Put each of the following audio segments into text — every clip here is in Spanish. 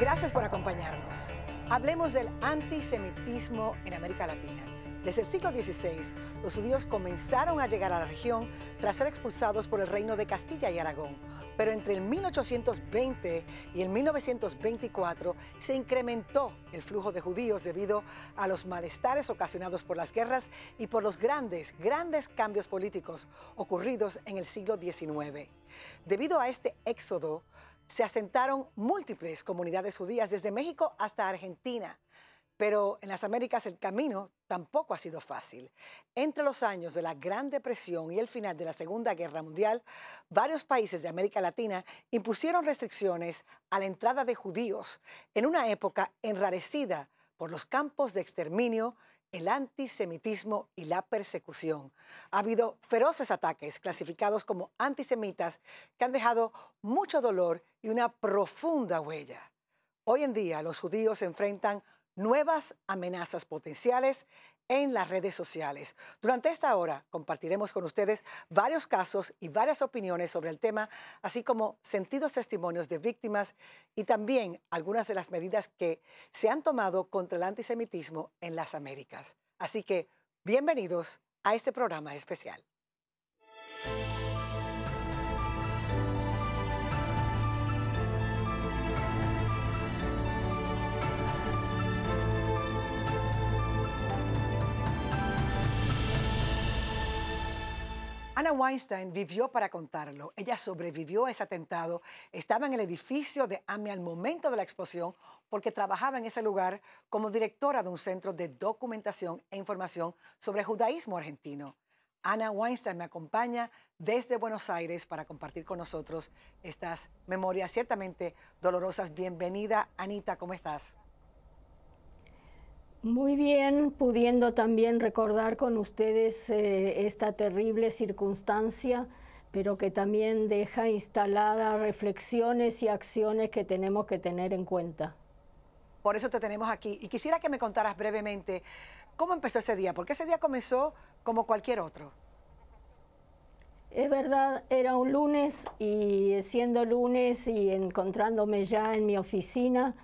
Gracias por acompañarnos. Hablemos del antisemitismo en América Latina. Desde el siglo XVI, los judíos comenzaron a llegar a la región tras ser expulsados por el reino de Castilla y Aragón. Pero entre el 1820 y el 1924 se incrementó el flujo de judíos debido a los malestares ocasionados por las guerras y por los grandes, grandes cambios políticos ocurridos en el siglo XIX. Debido a este éxodo, se asentaron múltiples comunidades judías desde México hasta Argentina. Pero en las Américas el camino tampoco ha sido fácil. Entre los años de la Gran Depresión y el final de la Segunda Guerra Mundial, varios países de América Latina impusieron restricciones a la entrada de judíos en una época enrarecida por los campos de exterminio el antisemitismo y la persecución. Ha habido feroces ataques clasificados como antisemitas que han dejado mucho dolor y una profunda huella. Hoy en día los judíos enfrentan nuevas amenazas potenciales en las redes sociales. Durante esta hora compartiremos con ustedes varios casos y varias opiniones sobre el tema, así como sentidos testimonios de víctimas y también algunas de las medidas que se han tomado contra el antisemitismo en las Américas. Así que bienvenidos a este programa especial. Ana Weinstein vivió para contarlo. Ella sobrevivió a ese atentado. Estaba en el edificio de AMI al momento de la explosión porque trabajaba en ese lugar como directora de un centro de documentación e información sobre judaísmo argentino. Ana Weinstein me acompaña desde Buenos Aires para compartir con nosotros estas memorias ciertamente dolorosas. Bienvenida, Anita, ¿cómo estás? Muy bien, pudiendo también recordar con ustedes eh, esta terrible circunstancia, pero que también deja instaladas reflexiones y acciones que tenemos que tener en cuenta. Por eso te tenemos aquí. Y quisiera que me contaras brevemente cómo empezó ese día, porque ese día comenzó como cualquier otro. Es verdad, era un lunes y siendo lunes y encontrándome ya en mi oficina,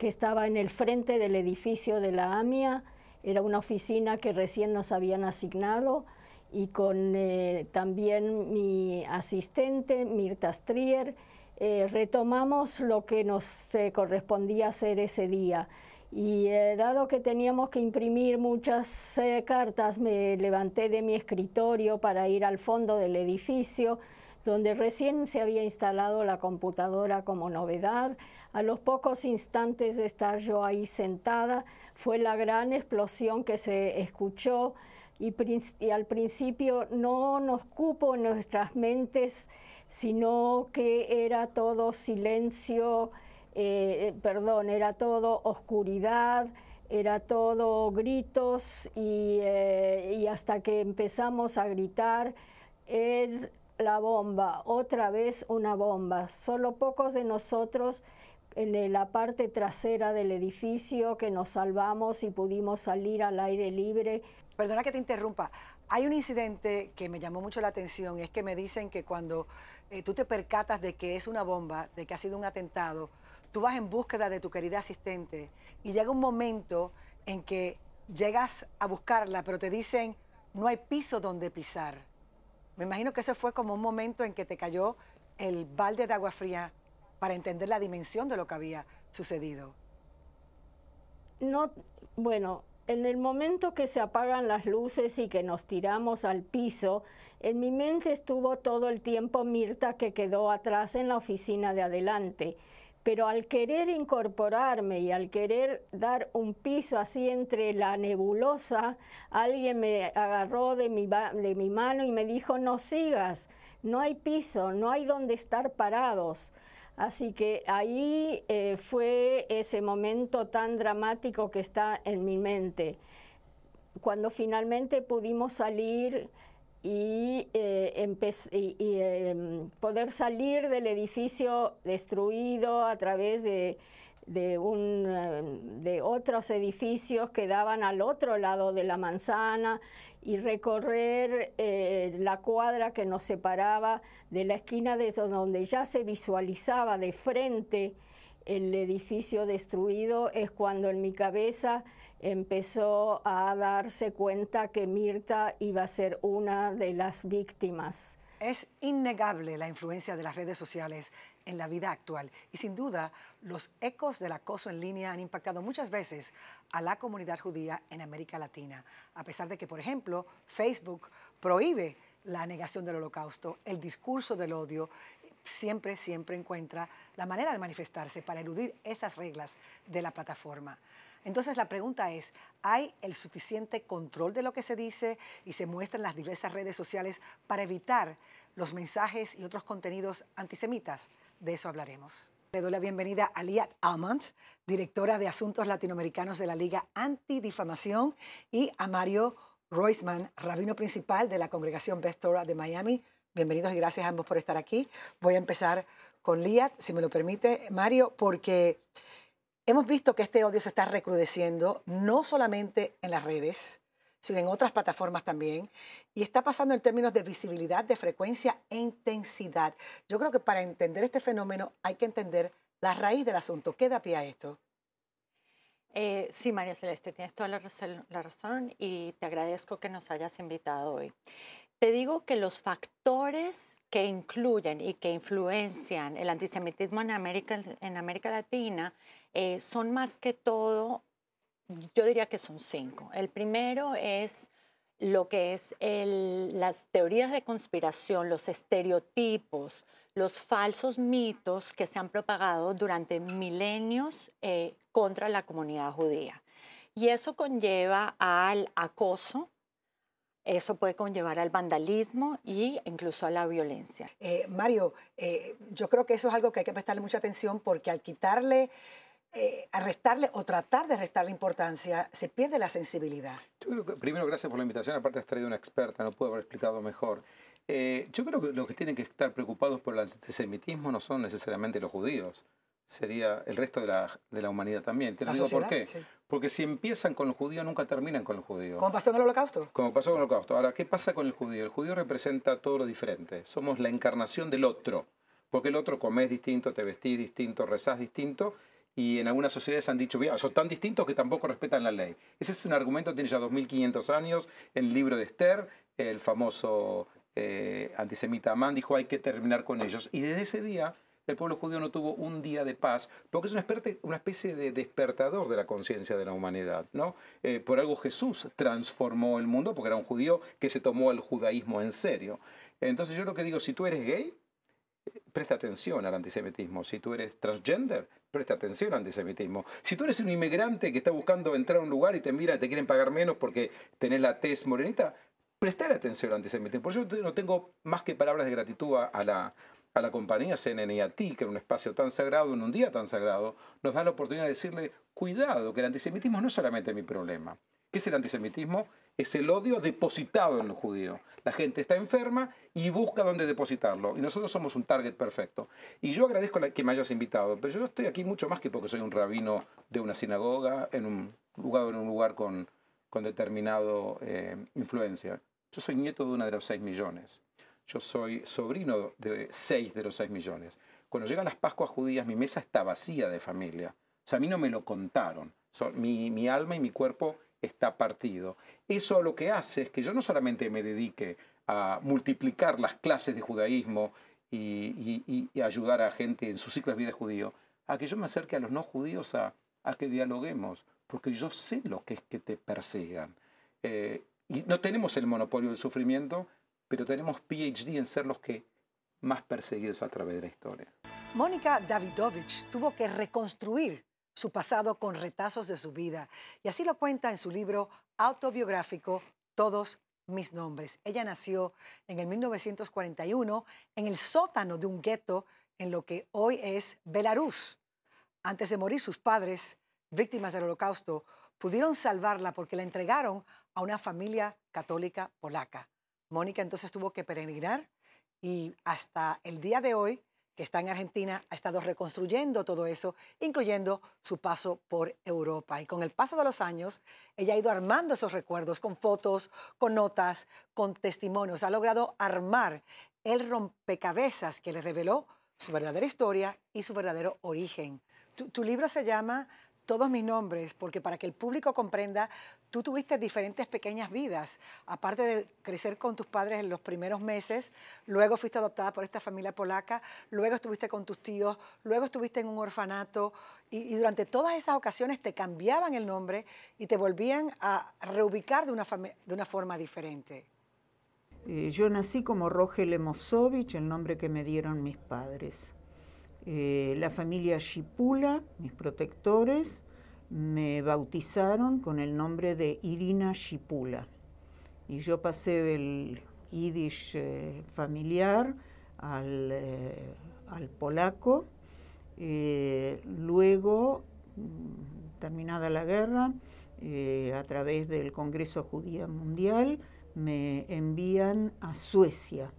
que estaba en el frente del edificio de la AMIA, era una oficina que recién nos habían asignado y con eh, también mi asistente Mirta Strier eh, retomamos lo que nos eh, correspondía hacer ese día. Y dado que teníamos que imprimir muchas cartas, me levanté de mi escritorio para ir al fondo del edificio donde recién se había instalado la computadora como novedad. A los pocos instantes de estar yo ahí sentada, fue la gran explosión que se escuchó y, al principio no nos cupo en nuestras mentes, sino que era todo silencio, eh, eh, perdón, era todo oscuridad, era todo gritos y, eh, hasta que empezamos a gritar, Ed er, la bomba, otra vez una bomba. Solo pocos de nosotros en la parte trasera del edificio que nos salvamos y pudimos salir al aire libre. Perdona que te interrumpa. Hay un incidente que me llamó mucho la atención, es que me dicen que cuando eh, tú te percatas de que es una bomba, de que ha sido un atentado, tú vas en búsqueda de tu querida asistente y llega un momento en que llegas a buscarla, pero te dicen, no hay piso donde pisar. Me imagino que ese fue como un momento en que te cayó el balde de agua fría para entender la dimensión de lo que había sucedido. No, bueno, en el momento que se apagan las luces y que nos tiramos al piso, en mi mente estuvo todo el tiempo Mirta que quedó atrás en la oficina de adelante pero al querer incorporarme y al querer dar un piso así entre la nebulosa, alguien me agarró de mi, mi mano y me dijo, no sigas, no hay piso, no hay donde estar parados. Así que ahí eh, fue ese momento tan dramático que está en mi mente. Cuando finalmente pudimos salir, y, eh, em, poder salir del edificio destruido a través em, de, otros edificios que daban al otro lado de la manzana y recorrer eh, la cuadra que nos separaba de la esquina de donde ya se visualizaba de frente el edificio destruido es cuando en mi cabeza empezó a darse cuenta que Mirta iba a ser una de las víctimas. Es innegable la influencia de las redes sociales en la vida actual y sin duda los ecos del acoso en línea han impactado muchas veces a la comunidad judía en América Latina, a pesar de que, por ejemplo, Facebook prohíbe la negación del holocausto, el discurso del odio siempre, siempre encuentra la manera de manifestarse para eludir esas reglas de la plataforma. Entonces la pregunta es, ¿hay el suficiente control de lo que se dice y se muestra en las diversas redes sociales para evitar los mensajes y otros contenidos antisemitas? De eso hablaremos. Le doy la bienvenida a Liat Almond, directora de Asuntos Latinoamericanos de la Liga Antidifamación, y a Mario Roisman, rabino principal de la Congregación Beth Torah de Miami. Bienvenidos y gracias a ambos por estar aquí. Voy a empezar con Liat, si me lo permite, Mario, porque hemos visto que este odio se está recrudeciendo, no solamente en las redes, sino en otras plataformas también, y está pasando en términos de visibilidad, de frecuencia e intensidad. Yo creo que para entender este fenómeno hay que entender la raíz del asunto. ¿Qué da pie a esto? Eh, sí, María Celeste, tienes toda la razón, y te agradezco que nos hayas invitado hoy. Te digo que los factores que incluyen y que influencian el antisemitismo en América, en América Latina eh, son más que todo, yo diría que son cinco. El primero es lo que es las teorías de conspiración, los estereotipos, los falsos mitos que se han propagado durante milenios eh, contra la comunidad judía. Y eso conlleva al acoso, eso puede conllevar al vandalismo e incluso a la violencia. Eh, Mario, eh, yo creo que eso es algo que hay que prestarle mucha atención porque al quitarle, eh, arrestarle o tratar de restarle importancia, se pierde la sensibilidad. primero, gracias por la invitación. Aparte, has traído una experta, no puedo haber explicado mejor. yo creo que los que tienen que estar preocupados por el antisemitismo no son necesariamente los judíos, sería el resto de la, humanidad también. razón por qué. Porque si empiezan con los judíos, nunca terminan con los judíos. ¿Cómo pasó con el holocausto? Como pasó con el holocausto. Ahora, ¿qué pasa con el judío? El judío representa todo lo diferente. Somos la encarnación del otro. Porque el otro comes distinto, te vestís distinto, rezás distinto. Y en algunas sociedades han dicho, mira, son tan distintos que tampoco respetan la ley. Ese es un argumento tiene ya 2.500 años. En el libro de Esther, el famoso eh, antisemita Amán dijo, hay que terminar con ellos. Y desde ese día el pueblo judío no tuvo un día de paz, porque es una, especie de despertador de la conciencia de la humanidad. ¿no? Eh, por algo Jesús transformó el mundo, porque era un judío que se tomó el judaísmo en serio. Entonces yo lo que digo, si tú eres gay, presta atención al antisemitismo. Si tú eres transgender, presta atención al antisemitismo. Si tú eres un inmigrante que está buscando entrar a un lugar y te mira, te quieren pagar menos porque tenés la tez morenita, prestar atención al antisemitismo. Por eso no tengo más que palabras de gratitud a, la, a la compañía CNN y a ti, que en un espacio tan sagrado, en un día tan sagrado, nos da la oportunidad de decirle, cuidado, que el antisemitismo no es solamente mi problema. ¿Qué es el antisemitismo? Es el odio depositado en los judíos. La gente está enferma y busca dónde depositarlo. Y nosotros somos un target perfecto. Y yo agradezco que me hayas invitado, pero yo estoy aquí mucho más que porque soy un rabino de una sinagoga, en un lugar, en un lugar con, determinada determinado eh, influencia. Yo soy nieto de una de los 6 millones. Yo soy sobrino de seis de los seis millones. Cuando llegan las Pascuas judías, mi mesa está vacía de familia. O sea, a mí no me lo contaron. mi, alma y mi cuerpo está partido. Eso lo que hace es que yo no solamente me dedique a multiplicar las clases de judaísmo y, ayudar a gente en su ciclo de vida judío, a que yo me acerque a los no judíos a, a que dialoguemos, porque yo sé lo que es que te persigan. Eh, y no tenemos el monopolio del sufrimiento, pero tenemos PhD en ser los que más perseguidos a través de la historia. Mónica Davidovich tuvo que reconstruir su pasado con retazos de su vida y así lo cuenta en su libro autobiográfico Todos mis nombres. Ella nació en el 1941 en el sótano de un gueto en lo que hoy es Belarus. Antes de morir sus padres, víctimas del holocausto, pudieron salvarla porque la entregaron a una familia católica polaca. Mónica entonces tuvo que peregrinar y hasta el día de hoy, que está en Argentina, ha estado reconstruyendo todo eso, incluyendo su paso por Europa. Y con el paso de los años, ella ha ido armando esos recuerdos con fotos, con notas, con testimonios. Ha logrado armar el rompecabezas que le reveló su verdadera historia y su verdadero origen. Tu, libro se llama todos mis nombres, porque para que el público comprenda, tú tuviste diferentes pequeñas vidas. Aparte de crecer con tus padres en los primeros meses, luego fuiste adoptada por esta familia polaca, luego estuviste con tus tíos, luego estuviste en un orfanato y, durante todas esas ocasiones te cambiaban el nombre y te volvían a reubicar de una, forma diferente. Eh, yo nací como Rogel Lemovsovich, el nombre que me dieron mis padres. Eh, la familia Shipula, mis protectores, me bautizaron con el nombre de Irina Shipula. Y yo pasé del yiddish eh, familiar al, eh, al polaco. luego, mm, terminada la guerra, a través del Congreso Judía Mundial, me envían a Suecia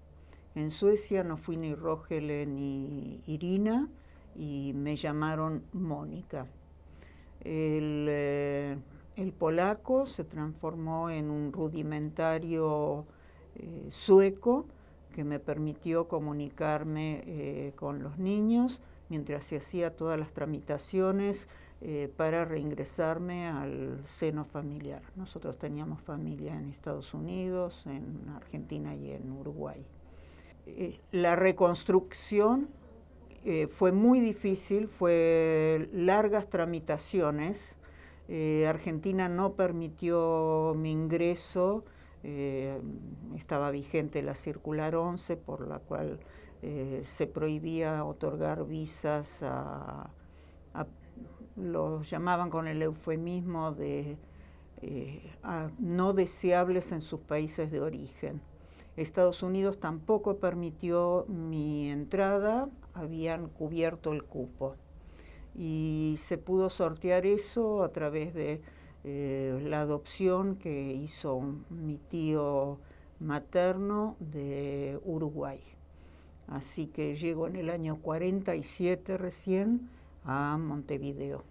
en Suecia no fui ni Rogele ni Irina y me llamaron Mónica. El, eh, polaco se transformó en un rudimentario eh, sueco que me permitió comunicarme eh, con los niños mientras se hacía todas las tramitaciones para reingresarme al seno familiar. Nosotros teníamos familia en Estados Unidos, en Argentina y en Uruguay. Eh, la reconstrucción eh, fue muy difícil, fue largas tramitaciones. Eh, Argentina no permitió mi ingreso, estaba vigente la circular 11 por la cual se prohibía otorgar visas a, los llamaban con el eufemismo de no deseables en sus países de origen. Estados Unidos tampoco permitió mi entrada, habían cubierto el cupo. Y se pudo sortear eso a través de eh, la adopción que hizo mi tío materno de Uruguay. Así que llego en el año 47 recién a Montevideo.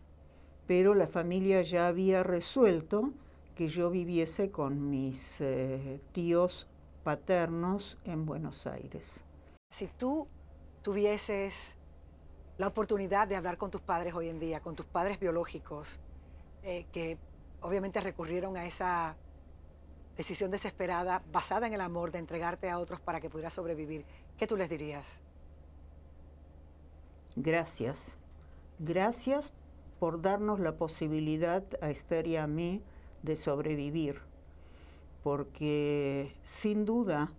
Pero la familia ya había resuelto que yo viviese con mis eh, tíos paternos en Buenos Aires. Si tú tuvieses la oportunidad de hablar con tus padres hoy en día, con tus padres biológicos, eh, que obviamente recurrieron a esa decisión desesperada basada en el amor de entregarte a otros para que pudieras sobrevivir, ¿qué tú les dirías? Gracias. Gracias por darnos la posibilidad a Esther y a mí de sobrevivir porque sin duda,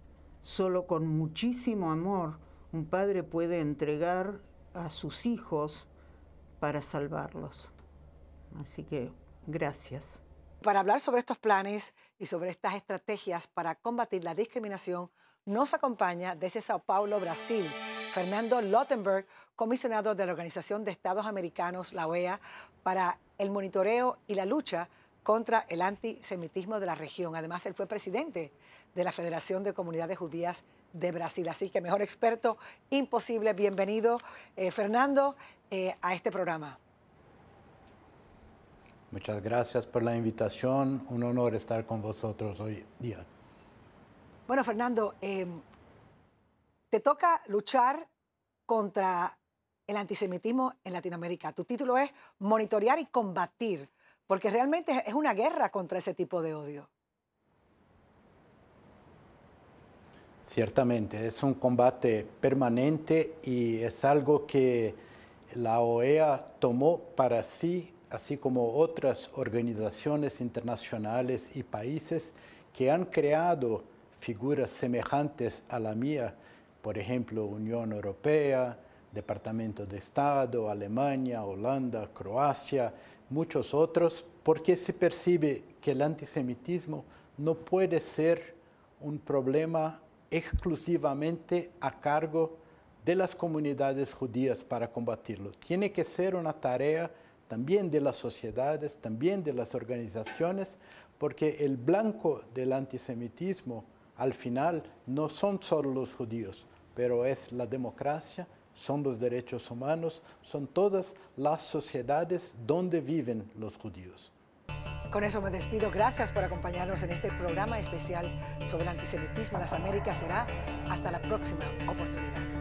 solo con muchísimo amor, un padre puede entregar a sus hijos para salvarlos. Así que gracias. Para hablar sobre estos planes y sobre estas estrategias para combatir la discriminación, nos acompaña desde Sao Paulo, Brasil, Fernando Lottenberg, comisionado de la Organización de Estados Americanos, la OEA, para el monitoreo y la lucha contra el antisemitismo de la región. Además, él fue presidente de la Federación de Comunidades Judías de Brasil. Así que mejor experto, imposible. Bienvenido, eh, Fernando, eh, a este programa. Muchas gracias por la invitación. Un honor estar con vosotros hoy día. Bueno, Fernando, eh, te toca luchar contra el antisemitismo en Latinoamérica. Tu título es Monitorear y combatir porque realmente es una guerra contra ese tipo de odio. Ciertamente, es un combate permanente y es algo que la OEA tomó para sí, así como otras organizaciones internacionales y países que han creado figuras semejantes a la mía, por ejemplo, Unión Europea, Departamento de Estado, Alemania, Holanda, Croacia, muchos otros, porque se percibe que el antisemitismo no puede ser un problema exclusivamente a cargo de las comunidades judías para combatirlo. Tiene que ser una tarea también de las sociedades, también de las organizaciones, porque el blanco del antisemitismo al final no son solo los judíos, pero es la democracia, son los derechos humanos, son todas las sociedades donde viven los judíos. Con eso me despido. Gracias por acompañarnos en este programa especial sobre el antisemitismo en las Américas. Será hasta la próxima oportunidad.